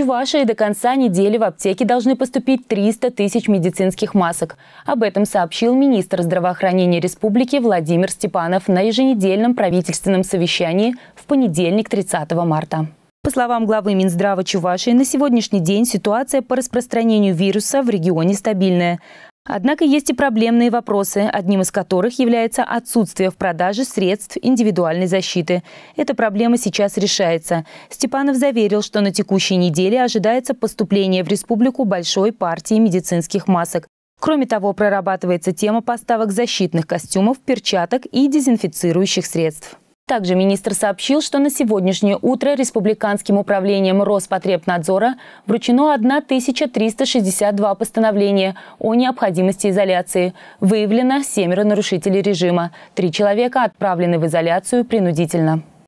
Чувашии до конца недели в аптеке должны поступить 300 тысяч медицинских масок. Об этом сообщил министр здравоохранения республики Владимир Степанов на еженедельном правительственном совещании в понедельник 30 марта. По словам главы Минздрава Чувашии, на сегодняшний день ситуация по распространению вируса в регионе стабильная. Однако есть и проблемные вопросы, одним из которых является отсутствие в продаже средств индивидуальной защиты. Эта проблема сейчас решается. Степанов заверил, что на текущей неделе ожидается поступление в республику большой партии медицинских масок. Кроме того, прорабатывается тема поставок защитных костюмов, перчаток и дезинфицирующих средств. Также министр сообщил, что на сегодняшнее утро Республиканским управлением Роспотребнадзора вручено 1362 постановления о необходимости изоляции. Выявлено семеро нарушителей режима. Три человека отправлены в изоляцию принудительно.